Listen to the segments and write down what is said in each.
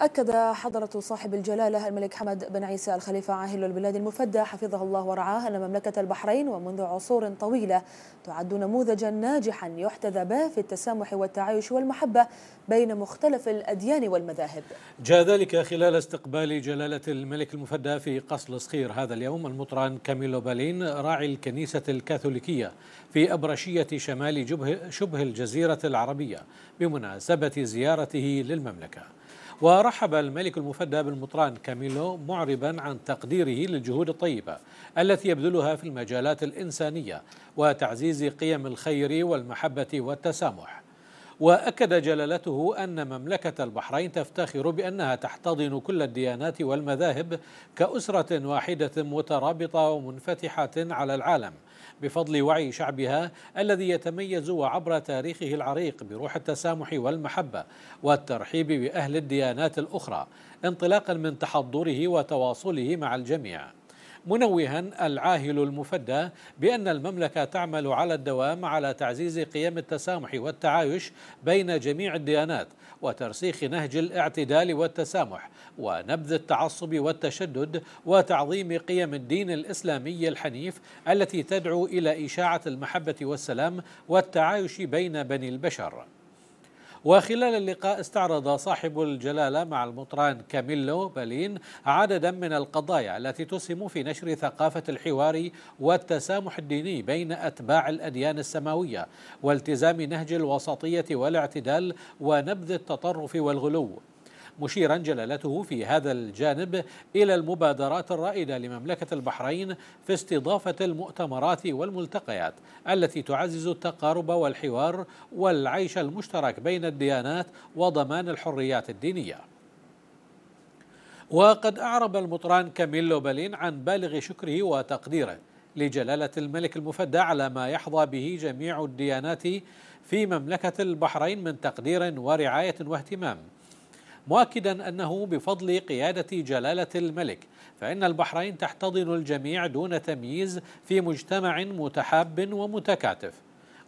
أكد حضرة صاحب الجلالة الملك حمد بن عيسى الخليفة عاهل البلاد المفدى حفظه الله ورعاه أن مملكة البحرين ومنذ عصور طويلة تعد نموذجا ناجحا يحتذى به في التسامح والتعايش والمحبة بين مختلف الأديان والمذاهب جاء ذلك خلال استقبال جلالة الملك المفدى في قصر صخير هذا اليوم المطران كاميلو بالين راعي الكنيسة الكاثوليكية في أبرشية شمال شبه الجزيرة العربية بمناسبة زيارته للمملكة ورحب الملك المفدى بالمطران كاميلو معربا عن تقديره للجهود الطيبة التي يبذلها في المجالات الإنسانية وتعزيز قيم الخير والمحبة والتسامح واكد جلالته ان مملكه البحرين تفتخر بانها تحتضن كل الديانات والمذاهب كاسره واحده مترابطه ومنفتحه على العالم بفضل وعي شعبها الذي يتميز وعبر تاريخه العريق بروح التسامح والمحبه والترحيب باهل الديانات الاخرى انطلاقا من تحضره وتواصله مع الجميع منوها العاهل المفدى بأن المملكة تعمل على الدوام على تعزيز قيم التسامح والتعايش بين جميع الديانات وترسيخ نهج الاعتدال والتسامح ونبذ التعصب والتشدد وتعظيم قيم الدين الإسلامي الحنيف التي تدعو إلى إشاعة المحبة والسلام والتعايش بين بني البشر وخلال اللقاء استعرض صاحب الجلالة مع المطران كاميلو بالين عددا من القضايا التي تسهم في نشر ثقافة الحوار والتسامح الديني بين أتباع الأديان السماوية والتزام نهج الوسطية والاعتدال ونبذ التطرف والغلو مشيرا جلالته في هذا الجانب إلى المبادرات الرائدة لمملكة البحرين في استضافة المؤتمرات والملتقيات التي تعزز التقارب والحوار والعيش المشترك بين الديانات وضمان الحريات الدينيه وقد أعرب المطران كاميلو بالين عن بالغ شكره وتقديره لجلالة الملك المفدى على ما يحظى به جميع الديانات في مملكة البحرين من تقدير ورعاية واهتمام مؤكدا أنه بفضل قيادة جلالة الملك فإن البحرين تحتضن الجميع دون تمييز في مجتمع متحاب ومتكاتف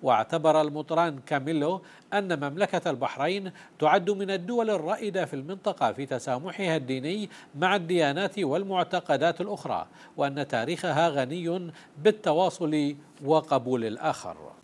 واعتبر المطران كاميلو أن مملكة البحرين تعد من الدول الرائدة في المنطقة في تسامحها الديني مع الديانات والمعتقدات الأخرى وأن تاريخها غني بالتواصل وقبول الآخر